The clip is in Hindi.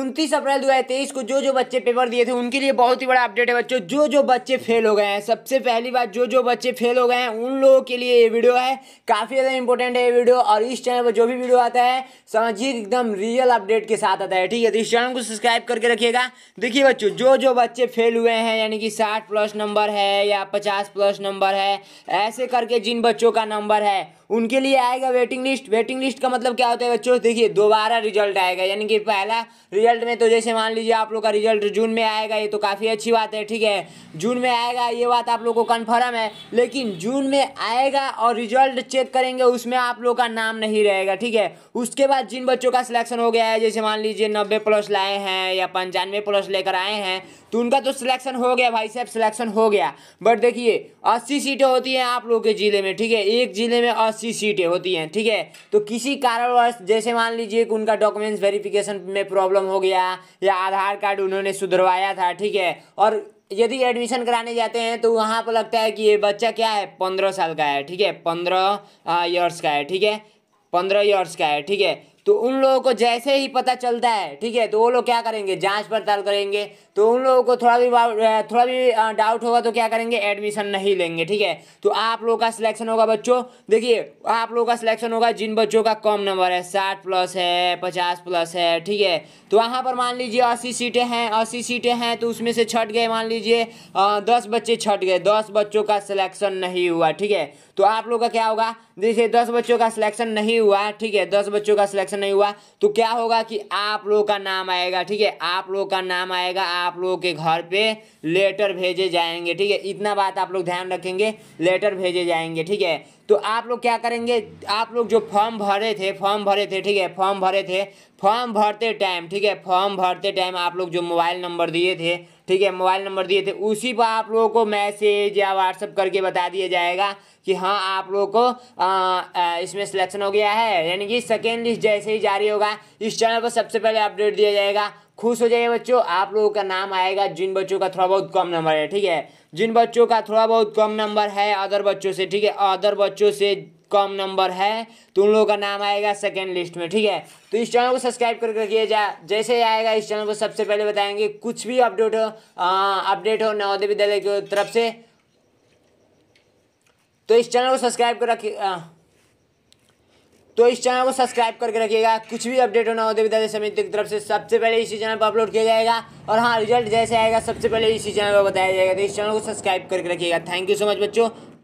उनतीस अप्रैल 2023 को जो जो बच्चे पेपर दिए थे उनके लिए बहुत ही बड़ा अपडेट है बच्चों जो जो बच्चे फेल हो गए हैं सबसे पहली बात जो जो बच्चे फेल हो गए हैं उन लोगों के लिए ये वीडियो है काफ़ी ज़्यादा इंपॉर्टेंट है ये वीडियो और इस चैनल पर जो भी वीडियो आता है समझिए एकदम रियल अपडेट के साथ आता है ठीक है तो इस चैनल को सब्सक्राइब करके रखिएगा देखिए बच्चों जो जो बच्चे फेल हुए हैं यानी कि साठ प्लस नंबर है या पचास प्लस नंबर है ऐसे करके जिन बच्चों का नंबर है उनके लिए आएगा वेटिंग लिस्ट वेटिंग लिस्ट का मतलब क्या होता है बच्चों देखिए दोबारा रिजल्ट आएगा यानी कि पहला रिजल्ट में तो जैसे मान लीजिए आप लोग का रिजल्ट जून में आएगा ये तो काफ़ी अच्छी बात है ठीक है जून में आएगा ये बात आप लोग को कन्फर्म है लेकिन जून में आएगा और रिजल्ट चेक करेंगे उसमें आप लोग का नाम नहीं रहेगा ठीक है उसके बाद जिन बच्चों का सिलेक्शन हो गया है जैसे मान लीजिए नब्बे प्लस लाए हैं या पंचानवे प्लस लेकर आए हैं तो उनका तो सिलेक्शन हो गया भाई साहब सिलेक्शन हो गया बट देखिए अस्सी सीटें होती हैं आप लोग के ज़िले में ठीक है एक ज़िले में अस्सी सीटें होती हैं ठीक है तो किसी कारणवश जैसे मान लीजिए कि उनका डॉक्यूमेंट्स वेरिफिकेशन में प्रॉब्लम हो हो गया या आधार कार्ड उन्होंने सुधरवाया था ठीक है और यदि एडमिशन कराने जाते हैं तो वहाँ पर लगता है कि ये बच्चा क्या है पंद्रह साल का है ठीक है पंद्रह ईयर्स का है ठीक है पंद्रह ईयर्स का है ठीक है तो उन लोगों को जैसे ही पता चलता है ठीक है तो वो लोग क्या करेंगे जांच पड़ताल करेंगे तो उन लोगों को थोड़ा भी थोड़ा भी डाउट होगा तो क्या करेंगे एडमिशन नहीं लेंगे ठीक है तो आप लोगों का सिलेक्शन होगा बच्चों देखिए आप लोगों का सिलेक्शन होगा जिन बच्चों का कम नंबर है साठ प्लस है पचास प्लस है ठीक है तो वहाँ पर मान लीजिए अस्सी सीटें हैं अस्सी सीटें हैं तो उसमें से छट गए मान लीजिए दस बच्चे छट गए दस बच्चों का सिलेक्शन नहीं हुआ ठीक है तो आप लोग का क्या होगा देखिए दस बच्चों का सिलेक्शन नहीं हुआ ठीक है दस बच्चों का सिलेक्शन क्वेश्चन नहीं हुआ तो क्या होगा कि आप लोगों का नाम आएगा ठीक है आप लोगों का नाम आएगा आप लोगों के घर पे लेटर भेजे जाएंगे ठीक है इतना बात आप लोग ध्यान रखेंगे लेटर भेजे जाएंगे ठीक है तो आप लोग क्या करेंगे आप लोग जो फॉर्म भरे थे फॉर्म भरे थे ठीक है फॉर्म भरे थे फॉर्म भरते टाइम ठीक है फॉर्म भरते टाइम आप लोग जो मोबाइल नंबर दिए थे ठीक है मोबाइल नंबर दिए थे उसी पर आप लोगों को मैसेज या व्हाट्सअप करके बता दिया जाएगा कि हाँ आप लोगों को आ, आ, इसमें सिलेक्शन हो गया है यानी कि सेकेंड लिस्ट जैसे ही जारी होगा इस चैनल पर सबसे पहले अपडेट दिया जाएगा खुश हो जाइए बच्चों आप लोगों का नाम आएगा जिन बच्चों का थोड़ा बहुत कम नंबर है ठीक है जिन बच्चों का थोड़ा बहुत कम नंबर है अदर बच्चों से ठीक है अदर बच्चों से कम नंबर है तो उन लोगों का नाम आएगा सेकेंड लिस्ट में ठीक है तो इस चैनल को सब्सक्राइब करके रखिए जा जैसे आएगा इस चैनल को सबसे पहले बताएंगे कुछ भी अपडेट हो अपडेट हो नवोदय विद्यालय की तरफ से तो इस चैनल को सब्सक्राइब कर रखिए तो इस चैनल को सब्सक्राइब करके रखिएगा कुछ भी अपडेट होना होते विद्यालय समिति की तरफ से सबसे पहले इसी चैनल पर अपलोड किया जाएगा और हाँ रिजल्ट जैसे आएगा सबसे पहले इसी चैनल पर बताया जाएगा तो इस चैनल को सब्सक्राइब करके रखिएगा थैंक यू सो मच बच्चों